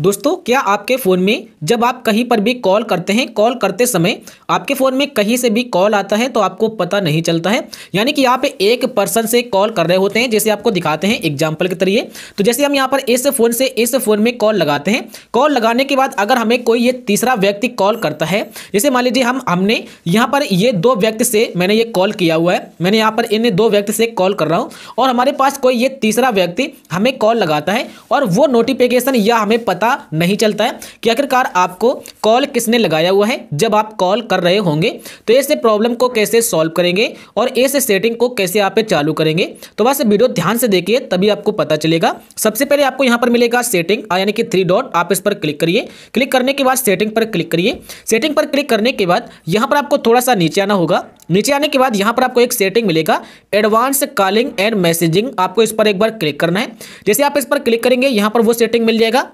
दोस्तों क्या आपके फ़ोन में जब आप कहीं पर भी कॉल करते हैं कॉल करते समय आपके फ़ोन में कहीं से भी कॉल आता है तो आपको पता नहीं चलता है यानी कि आप एक पर्सन से कॉल कर रहे होते हैं जैसे आपको दिखाते हैं एग्जाम्पल के तरीके तो जैसे हम यहाँ पर इस फ़ोन से इस फ़ोन में कॉल लगाते हैं कॉल लगाने के बाद अगर हमें कोई ये तीसरा व्यक्ति कॉल करता है जैसे मान लीजिए हम हमने यहाँ पर ये दो व्यक्ति से मैंने ये कॉल किया हुआ है मैंने यहाँ पर इन दो व्यक्ति से कॉल कर रहा हूँ और हमारे पास कोई ये तीसरा व्यक्ति हमें कॉल लगाता है और वो नोटिफिकेशन या हमें पता पता नहीं चलता है कि आखिरकार आपको कॉल किसने लगाया हुआ है जब आप कॉल कर रहे होंगे तो ऐसे प्रॉब्लम को कैसे सॉल्व करेंगे और ऐसे सेटिंग को कैसे आप चालू करेंगे तो बस वीडियो ध्यान से देखिए तभी आपको पता चलेगा सबसे पहले आपको यहां पर मिलेगा सेटिंग यानी कि थ्री डॉट आप इस पर क्लिक करिए क्लिक करने के बाद सेटिंग पर क्लिक करिए सेटिंग पर क्लिक करने के बाद यहां पर आपको थोड़ा सा नीचे आना होगा नीचे आने के बाद यहां पर आपको एक सेटिंग मिलेगा एडवांस कॉलिंग एंड मैसेजिंग आपको इस पर एक बार क्लिक करना है जैसे आप इस पर क्लिक करेंगे यहां पर वो सेटिंग मिल जाएगा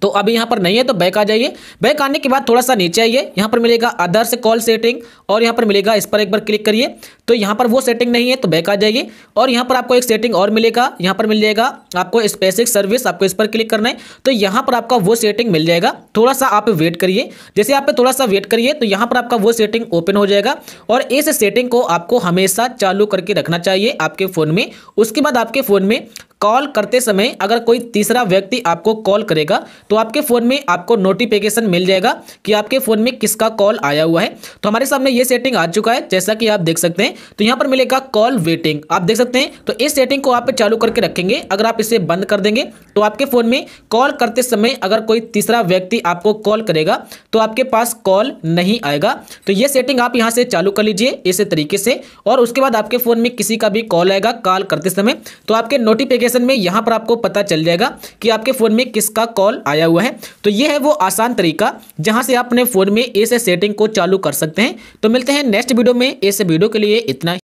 तो अभी यहाँ पर नहीं है तो बैक आ जाइए बैक आने के बाद थोड़ा सा नीचे आइए यहाँ पर मिलेगा अदर से कॉल सेटिंग और यहाँ पर मिलेगा इस पर एक बार क्लिक करिए तो यहाँ पर वो सेटिंग नहीं है तो बैक आ जाइए और यहाँ पर आपको एक सेटिंग और मिलेगा यहाँ पर मिल जाएगा आपको स्पेसिक सर्विस आपको इस पर क्लिक करना है तो यहाँ पर आपका वो सेटिंग मिल जाएगा थोड़ा सा आप वेट करिए जैसे आप थोड़ा सा वेट करिए तो यहाँ पर आपका वो सेटिंग ओपन हो जाएगा और इस सेटिंग को आपको हमेशा चालू करके रखना चाहिए आपके फ़ोन में उसके बाद आपके फ़ोन में कॉल करते समय अगर कोई तीसरा व्यक्ति आपको कॉल करेगा तो आपके फ़ोन में आपको नोटिफिकेशन मिल जाएगा कि आपके फ़ोन में किसका कॉल आया हुआ है तो हमारे सामने ये सेटिंग आ चुका है जैसा कि आप देख सकते हैं तो यहाँ पर मिलेगा कॉल वेटिंग आप देख सकते हैं तो इस सेटिंग को आप चालू करके रखेंगे अगर आप इसे बंद कर देंगे तो आपके फ़ोन में कॉल करते समय अगर कोई तीसरा व्यक्ति आपको कॉल करेगा तो आपके पास कॉल नहीं आएगा तो ये सेटिंग आप यहाँ से चालू कर लीजिए इस तरीके से और उसके बाद आपके फ़ोन में किसी का भी कॉल आएगा कॉल करते समय तो आपके नोटिफिकेशन एप्लीकेशन में यहाँ पर आपको पता चल जाएगा कि आपके फ़ोन में किसका कॉल आया हुआ है तो ये है वो आसान तरीका जहाँ से आप अपने फ़ोन में ऐसे सेटिंग को चालू कर सकते हैं तो मिलते हैं नेक्स्ट वीडियो में ऐसे वीडियो के लिए इतना